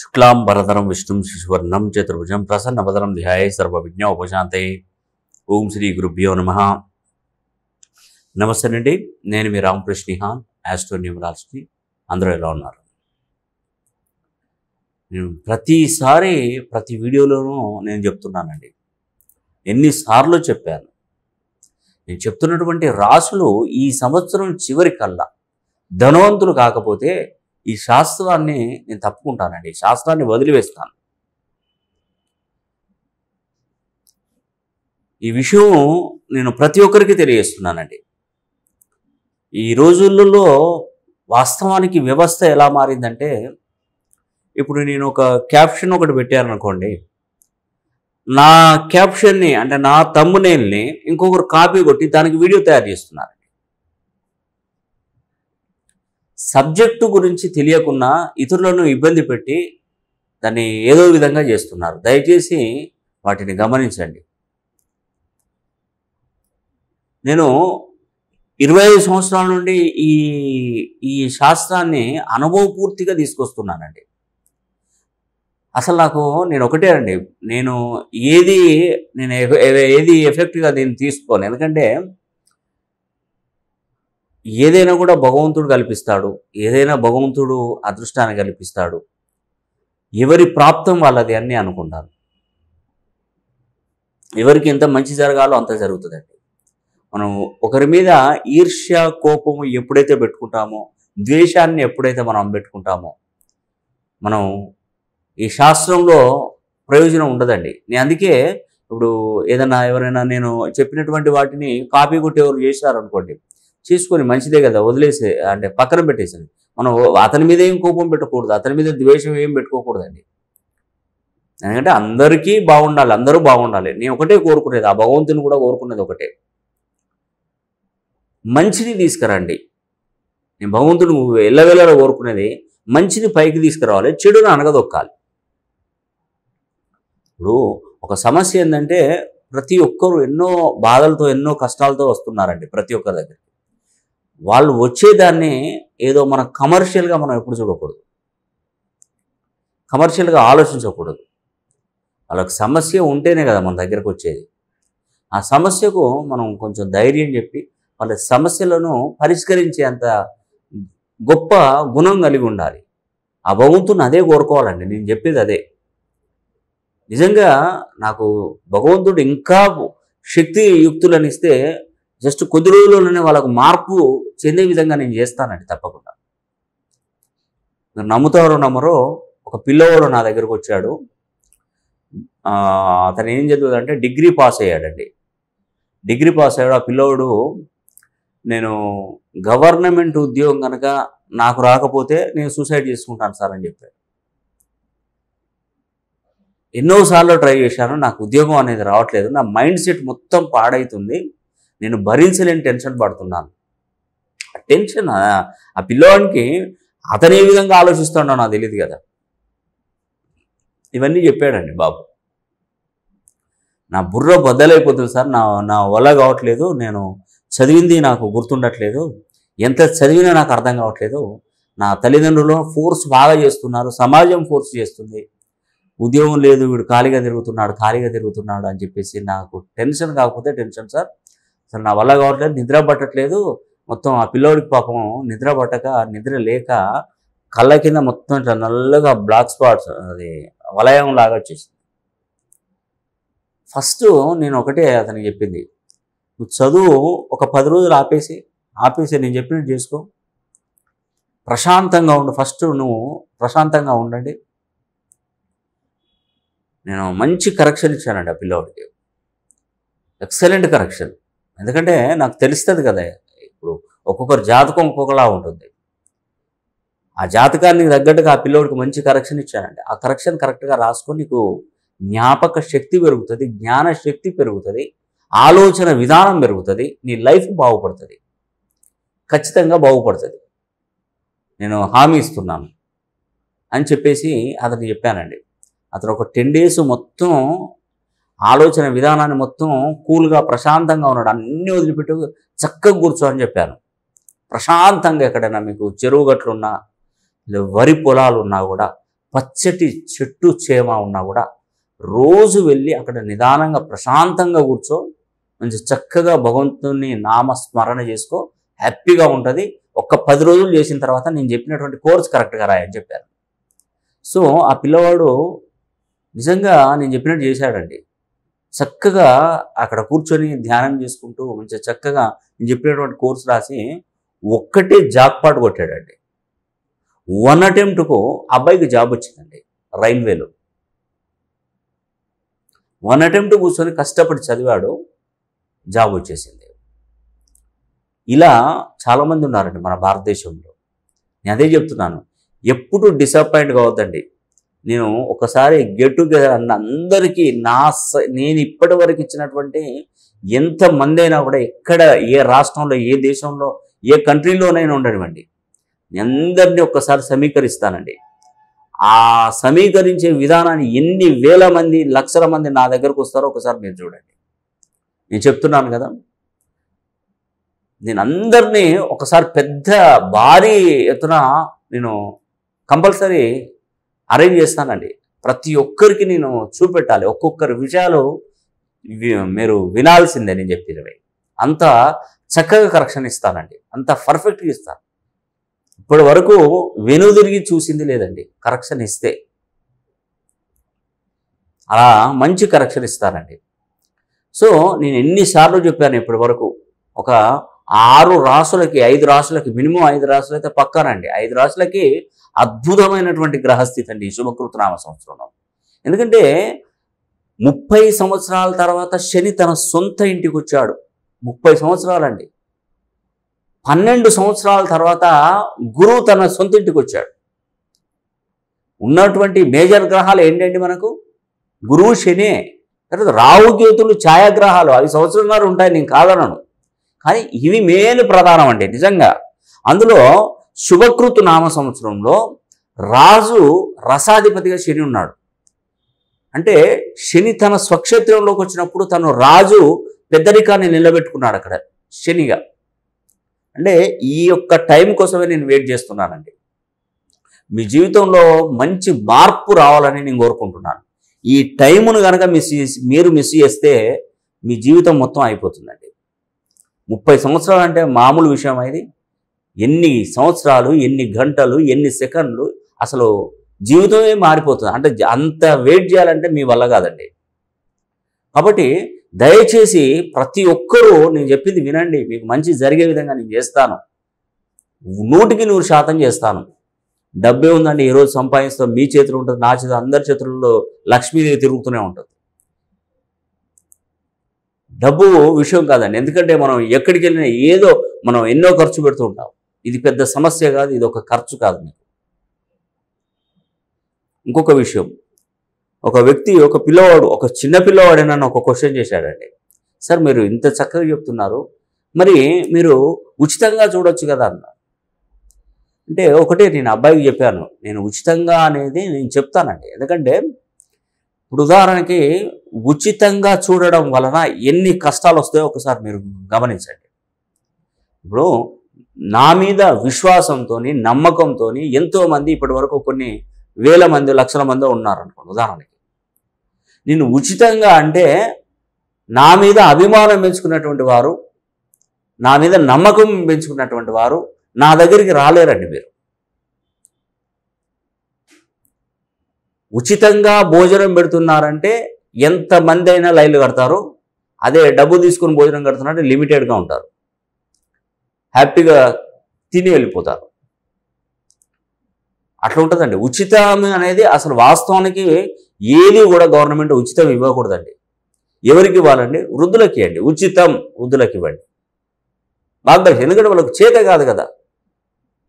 శుక్లాం భరతరం విష్ణుం శిశువర్ణం చతుర్భుజం ప్రసన్నవదనం ధ్యాయ సర్వవిజ్ఞ ఉపశాంతే ఓం శ్రీ గురుభ్యో నమ నమస్తే అండి నేను మీ హాన్ యాస్ట్రో న్యూమరాలజీ అందరూ ఎలా ఉన్నారు నేను ప్రతిసారి ప్రతి వీడియోలోనూ నేను చెప్తున్నానండి ఎన్నిసార్లు చెప్పాను నేను చెప్తున్నటువంటి రాసులు ఈ సంవత్సరం చివరి కల్లా ధనవంతులు కాకపోతే ఈ శాస్త్రాన్ని నేను తప్పుకుంటానండి ఈ శాస్త్రాన్ని వదిలివేస్తాను ఈ విషయం నేను ప్రతి ఒక్కరికి తెలియజేస్తున్నానండి ఈ రోజులలో వాస్తవానికి వ్యవస్థ ఎలా మారిందంటే ఇప్పుడు నేను ఒక క్యాప్షన్ ఒకటి పెట్టాను అనుకోండి నా క్యాప్షన్ని అంటే నా తమ్మునేల్ని ఇంకొకరు కాపీ కొట్టి దానికి వీడియో తయారు చేస్తున్నారు సబ్జెక్టు గురించి తెలియకుండా ఇతరులను ఇబ్బంది పెట్టి దాన్ని ఏదో విధంగా చేస్తున్నారు దయచేసి వాటిని గమనించండి నేను ఇరవై ఐదు సంవత్సరాల నుండి ఈ ఈ శాస్త్రాన్ని అనుభవపూర్తిగా తీసుకొస్తున్నానండి అసలు నాకు నేను ఒకటే అండి నేను ఏది నేను ఏది ఎఫెక్ట్గా దీన్ని తీసుకోను ఎందుకంటే ఏదైనా కూడా భగవంతుడు కల్పిస్తాడు ఏదైనా భగవంతుడు అదృష్టాన్ని కల్పిస్తాడు ఎవరి ప్రాప్తం వాళ్ళది అని అనుకుంటారు ఎవరికి ఎంత మంచి జరగాలో అంత జరుగుతుందండి మనం ఒకరి మీద ఈర్ష్య కోపము ఎప్పుడైతే పెట్టుకుంటామో ద్వేషాన్ని ఎప్పుడైతే మనం పెట్టుకుంటామో మనం ఈ శాస్త్రంలో ప్రయోజనం ఉండదండి నేను అందుకే ఇప్పుడు ఏదన్నా ఎవరైనా నేను చెప్పినటువంటి వాటిని కాపీ కొట్టేవారు చేశారనుకోండి చేసుకొని మంచిదే కదా వదిలేసే అంటే పక్కన పెట్టేసింది మనం అతని మీద ఏం కోపం పెట్టకూడదు అతని మీద ద్వేషం ఏం పెట్టుకోకూడదండి ఎందుకంటే అందరికీ బాగుండాలి అందరూ బాగుండాలి నేను ఒకటే కోరుకునేది ఆ భగవంతుని కూడా కోరుకునేది ఒకటే మంచిని తీసుకురండి నేను ఎల్ల ఎల్లవెల్లర కోరుకునేది మంచిని పైకి తీసుకురావాలి చెడును అనగదొక్కాలి ఇప్పుడు ఒక సమస్య ఏంటంటే ప్రతి ఒక్కరు ఎన్నో బాధలతో ఎన్నో కష్టాలతో వస్తున్నారండి ప్రతి ఒక్కరి దగ్గర వాళ్ళు వచ్చేదాన్ని ఏదో మన కమర్షియల్గా మనం ఎప్పుడు చూడకూడదు కమర్షియల్గా ఆలోచించకూడదు వాళ్ళకి సమస్య ఉంటేనే కదా మన దగ్గరకు వచ్చేది ఆ సమస్యకు మనం కొంచెం ధైర్యం చెప్పి వాళ్ళ సమస్యలను పరిష్కరించేంత గొప్ప గుణం కలిగి ఉండాలి ఆ భగవంతుని అదే కోరుకోవాలండి నేను చెప్పేది అదే నిజంగా నాకు భగవంతుడు ఇంకా శక్తి జస్ట్ కొద్ది రోజుల్లోనే వాళ్ళకు మార్పు చెందే విధంగా నేను చేస్తానండి తప్పకుండా మీరు నమ్ముతారో నమ్మరో ఒక పిల్లవాడు నా దగ్గరకు వచ్చాడు అతను ఏం చదివాడంటే డిగ్రీ పాస్ అయ్యాడండి డిగ్రీ పాస్ అయ్యాడు ఆ పిల్లవాడు నేను గవర్నమెంట్ ఉద్యోగం కనుక నాకు రాకపోతే నేను సూసైడ్ చేసుకుంటాను సార్ అని చెప్పాడు ఎన్నోసార్లు ట్రై చేశాను నాకు ఉద్యోగం అనేది రావట్లేదు నా మైండ్ సెట్ మొత్తం పాడైతుంది నేను భరించలేని టెన్షన్ పడుతున్నాను టెన్షన్ ఆ పిల్లవాడికి అతను ఏ విధంగా ఆలోచిస్తాడో నాకు తెలియదు కదా ఇవన్నీ చెప్పాడండి బాబు నా బుర్ర బద్దలైపోతుంది సార్ నా నా వల్ల కావట్లేదు నేను చదివింది నాకు గుర్తుండట్లేదు ఎంత చదివినా నాకు అర్థం కావట్లేదు నా తల్లిదండ్రులు ఫోర్స్ బాగా చేస్తున్నారు సమాజం ఫోర్స్ చేస్తుంది ఉద్యోగం లేదు వీడు ఖాళీగా తిరుగుతున్నాడు ఖాళీగా తిరుగుతున్నాడు అని చెప్పేసి నాకు టెన్షన్ కాకపోతే టెన్షన్ సార్ అసలు నా వల్ల కావట్లేదు నిద్ర పట్టట్లేదు మొత్తం ఆ పిల్లోడికి పాపం నిద్ర పట్టక నిద్ర లేక కళ్ళ కింద మొత్తం ఇట్లా నల్లగా బ్లాక్ స్పాట్స్ అది వలయం లాగా వచ్చేసింది ఫస్ట్ నేను ఒకటే అతనికి చెప్పింది నువ్వు చదువు ఒక పది రోజులు ఆపేసి ఆపేసి నేను చెప్పినట్టు చేసుకో ప్రశాంతంగా ఉండు ఫస్ట్ నువ్వు ప్రశాంతంగా ఉండండి నేను మంచి కరెక్షన్ ఇచ్చానండి ఆ పిల్లవాడికి ఎక్సలెంట్ కరెక్షన్ ఎందుకంటే నాకు తెలుస్తుంది కదా ఇప్పుడు ఒక్కొక్కరు జాతకం ఒక్కొక్కలా ఉంటుంది ఆ జాతకానికి తగ్గట్టుగా ఆ పిల్లోడికి మంచి కరెక్షన్ ఇచ్చానండి ఆ కరెక్షన్ కరెక్ట్గా రాసుకొని నీకు జ్ఞాపక శక్తి పెరుగుతుంది జ్ఞాన శక్తి పెరుగుతుంది ఆలోచన విధానం పెరుగుతుంది నీ లైఫ్ బాగుపడుతుంది ఖచ్చితంగా బాగుపడుతుంది నేను హామీ ఇస్తున్నాను అని చెప్పేసి అతను చెప్పానండి అతను ఒక టెన్ డేస్ మొత్తం ఆలోచన విధానాన్ని మొత్తం కూల్గా ప్రశాంతంగా ఉన్నాడు అన్నీ వదిలిపెట్టు చక్కగా కూర్చో అని చెప్పాను ప్రశాంతంగా ఎక్కడైనా మీకు చెరువు గట్లున్నా వరి పొలాలు ఉన్నా కూడా పచ్చటి చెట్టు చేమ ఉన్నా కూడా రోజు వెళ్ళి అక్కడ నిదానంగా ప్రశాంతంగా కూర్చో మంచి చక్కగా భగవంతుని నామస్మరణ చేసుకో హ్యాపీగా ఉంటుంది ఒక్క పది రోజులు చేసిన తర్వాత నేను చెప్పినటువంటి కోర్స్ కరెక్ట్గా రాయని చెప్పారు సో ఆ పిల్లవాడు నిజంగా నేను చెప్పినట్టు చేశాడండి చక్కగా అక్కడ కూర్చొని ధ్యానం చేసుకుంటూ మంచిగా చక్కగా నేను చెప్పినటువంటి కోర్సు రాసి ఒక్కటే జాక్పాట్ కొట్టాడండి వన్ అటెంప్ట్కు అబ్బాయికి జాబ్ వచ్చిందండి రైల్వేలో వన్ అటెంప్ట్ కూర్చొని కష్టపడి చదివాడు జాబ్ వచ్చేసింది ఇలా చాలామంది ఉన్నారండి మన భారతదేశంలో నేను అదే చెప్తున్నాను ఎప్పుడు డిసప్పాయింట్గా కావద్దండి నేను ఒకసారి గెట్ టుగెదర్ అన్న అందరికీ నా నేను ఇప్పటి వరకు ఇచ్చినటువంటి ఎంతమంది అయినా కూడా ఎక్కడ ఏ రాష్ట్రంలో ఏ దేశంలో ఏ కంట్రీలోనైనా ఉండనివ్వండి అందరినీ ఒక్కసారి సమీకరిస్తానండి ఆ సమీకరించే విధానాన్ని ఎన్ని వేల మంది లక్షల మంది నా దగ్గరకు వస్తారో ఒకసారి మీరు చూడండి నేను చెప్తున్నాను కదా నేను అందరినీ ఒకసారి పెద్ద భారీ ఎత్తున నేను కంపల్సరీ అరేంజ్ చేస్తానండి ప్రతి ఒక్కరికి నేను చూపెట్టాలి ఒక్కొక్కరి విషయాలు మీరు వినాల్సిందే నేను చెప్పినవి అంత చక్కగా కరెక్షన్ ఇస్తానండి అంత పర్ఫెక్ట్గా ఇస్తాను ఇప్పటి వరకు వెనుదిరిగి చూసింది లేదండి కరెక్షన్ ఇస్తే అలా మంచి కరెక్షన్ ఇస్తానండి సో నేను ఎన్నిసార్లు చెప్పాను ఇప్పటి వరకు ఒక ఆరు రాసులకి ఐదు రాసులకి మినిమం ఐదు రాసులు అయితే పక్కానండి ఐదు రాసులకి అద్భుతమైనటువంటి గ్రహస్థితి అండి శుభకృతనామ సంవత్సరంలో ఎందుకంటే ముప్పై సంవత్సరాల తర్వాత శని తన సొంత ఇంటికి వచ్చాడు ముప్పై సంవత్సరాలండి పన్నెండు సంవత్సరాల తర్వాత గురువు తన సొంత ఇంటికి వచ్చాడు ఉన్నటువంటి మేజర్ గ్రహాలు ఏంటండి మనకు గురువు శని తర్వాత రావుకేతులు ఛాయాగ్రహాలు అవి సంవత్సరంన్నర ఉంటాయి నేను కాదనను కానీ ఇవి మేలు ప్రధానం అండి నిజంగా అందులో శుభకృతు నామ సంవత్సరంలో రాజు రసాధిపతిగా శని ఉన్నాడు అంటే శని తన స్వక్షేత్రంలోకి వచ్చినప్పుడు తను రాజు పెద్దరికాన్ని నిలబెట్టుకున్నాడు అక్కడ శనిగా అంటే ఈ యొక్క టైం కోసమే నేను వెయిట్ చేస్తున్నానండి మీ జీవితంలో మంచి మార్పు రావాలని నేను కోరుకుంటున్నాను ఈ టైమును కనుక మిస్ మీరు మిస్ చేస్తే మీ జీవితం మొత్తం అయిపోతుందండి ముప్పై సంవత్సరాలు అంటే మామూలు విషయం అయింది ఎన్ని సంవత్సరాలు ఎన్ని గంటలు ఎన్ని సెకండ్లు అసలు జీవితమే మారిపోతుంది అంటే అంత వెయిట్ చేయాలంటే మీ వల్ల కాదండి కాబట్టి దయచేసి ప్రతి ఒక్కరూ నేను చెప్పింది వినండి మీకు మంచి జరిగే విధంగా నేను చేస్తాను నూటికి నూరు శాతం చేస్తాను డబ్బే ఉందండి ఈరోజు సంపాదిస్తాం మీ చేతులు ఉంటుంది నా చేతులు అందరి చేతుల్లో లక్ష్మీదేవి తిరుగుతూనే ఉంటుంది డబ్బు విషయం కాదండి ఎందుకంటే మనం ఎక్కడికి వెళ్ళినా ఏదో మనం ఎన్నో ఖర్చు పెడుతూ ఉంటాం ఇది పెద్ద సమస్య కాదు ఇది ఒక ఖర్చు కాదు మీకు ఇంకొక విషయం ఒక వ్యక్తి ఒక పిల్లవాడు ఒక చిన్న పిల్లవాడే నన్ను ఒక క్వశ్చన్ చేశాడండి సార్ మీరు ఇంత చక్కగా చెప్తున్నారు మరి మీరు ఉచితంగా చూడొచ్చు కదా అన్న అంటే ఒకటే నేను అబ్బాయికి చెప్పాను నేను ఉచితంగా అనేది నేను చెప్తానండి ఎందుకంటే ఇప్పుడు ఉదాహరణకి ఉచితంగా చూడడం వలన ఎన్ని కష్టాలు వస్తాయో ఒకసారి మీరు గమనించండి ఇప్పుడు నా మీద విశ్వాసంతో నమ్మకంతో ఎంతోమంది ఇప్పటి వరకు కొన్ని వేల మంది లక్షల మంది ఉన్నారనుకోండి ఉదాహరణకి నేను ఉచితంగా అంటే నా మీద అభిమానం పెంచుకున్నటువంటి వారు నా మీద నమ్మకం పెంచుకున్నటువంటి వారు నా దగ్గరికి రాలేరండి మీరు ఉచితంగా భోజనం పెడుతున్నారంటే ఎంతమంది అయినా లైన్లు కడతారు అదే డబ్బు తీసుకుని భోజనం కడుతున్నారంటే లిమిటెడ్గా ఉంటారు హ్యాపీగా తిని వెళ్ళిపోతారు అట్లా ఉంటుందండి ఉచితం అనేది అసలు వాస్తవానికి ఏది కూడా గవర్నమెంట్ ఉచితం ఇవ్వకూడదండి ఎవరికి ఇవ్వాలండి వృద్ధులకి ఇవ్వండి ఉచితం వృద్ధులకి ఇవ్వండి బాగా తెలుసు ఎందుకంటే వాళ్ళకి చేత కాదు కదా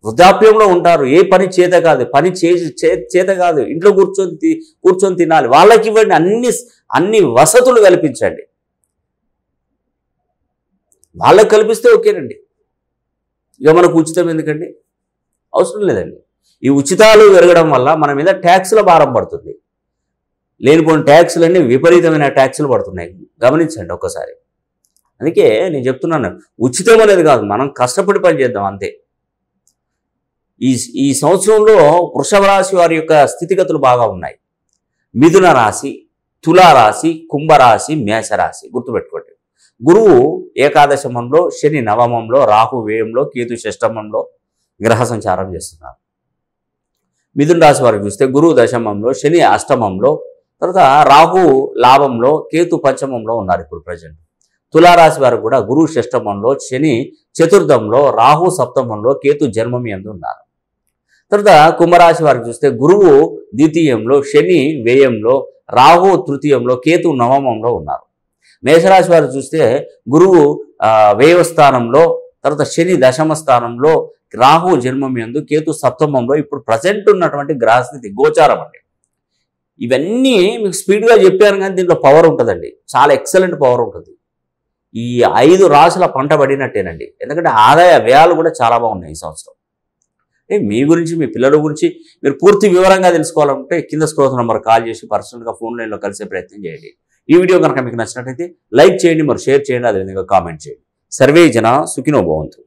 వృద్ధాప్యంలో ఉంటారు ఏ పని చేత కాదు పని చేసి చేత కాదు ఇంట్లో కూర్చొని కూర్చొని తినాలి వాళ్ళకి ఇవ్వండి అన్ని అన్ని వసతులు కల్పించండి వాళ్ళకి కల్పిస్తే ఓకేనండి ఇక మనకు ఉచితం ఎందుకండి అవసరం లేదండి ఈ ఉచితాలు పెరగడం వల్ల మన మీద ట్యాక్సుల భారం పడుతుంది లేనిపోయిన ట్యాక్సులన్నీ విపరీతమైన ట్యాక్సులు పడుతున్నాయి గమనించండి ఒక్కసారి అందుకే నేను చెప్తున్నాను ఉచితం అనేది కాదు మనం కష్టపడి పని చేద్దాం అంతే ఈ ఈ సంవత్సరంలో వృషభ రాశి వారి యొక్క స్థితిగతులు బాగా ఉన్నాయి మిథున రాశి తులారాశి కుంభరాశి మేషరాశి గుర్తుపెట్టుకోండి గురువు ఏకాదశమంలో శని నవమంలో రాహు వ్యయంలో కేతు షష్టమంలో గ్రహ సంచారం చేస్తున్నారు మిథున రాశి వారికి చూస్తే గురువు దశమంలో శని అష్టమంలో తర్వాత రాహు లాభంలో కేతు పంచమంలో ఉన్నారు ఇప్పుడు ప్రజెంట్ తులారాశి వారు కూడా గురువు షష్టమంలో శని చతుర్థంలో రాహు సప్తమంలో కేతు జన్మం ఎందు ఉన్నారు తర్వాత కుంభరాశి వారికి చూస్తే గురువు ద్వితీయంలో శని వ్యయంలో రాహు తృతీయంలో కేతు నవమంలో ఉన్నారు మేషరాశి వారు చూస్తే గురువు వ్యయ స్థానంలో తర్వాత శని దశమ స్థానంలో రాహు జన్మం ఎందు కేతు సప్తమంలో ఇప్పుడు ప్రజెంట్ ఉన్నటువంటి గ్రహస్థితి గోచారం అండి ఇవన్నీ మీకు స్పీడ్గా చెప్పాను కానీ దీంట్లో పవర్ ఉంటుందండి చాలా ఎక్సలెంట్ పవర్ ఉంటుంది ఈ ఐదు రాశుల పంట పడినట్టేనండి ఎందుకంటే ఆదాయ వ్యయాలు కూడా చాలా బాగున్నాయి ఈ సంవత్సరం మీ గురించి మీ పిల్లల గురించి మీరు పూర్తి వివరంగా తెలుసుకోవాలంటే కింద స్క్రోత్ నెంబర్ కాల్ చేసి పర్సనల్గా ఫోన్ లైన్లో కలిసే ప్రయత్నం చేయండి ఈ వీడియో కనుక మీకు నచ్చినట్లయితే లైక్ చేయండి మరి షేర్ చేయండి అదేవిధంగా కామెంట్ చేయండి సర్వే జన సుఖినో భవంతు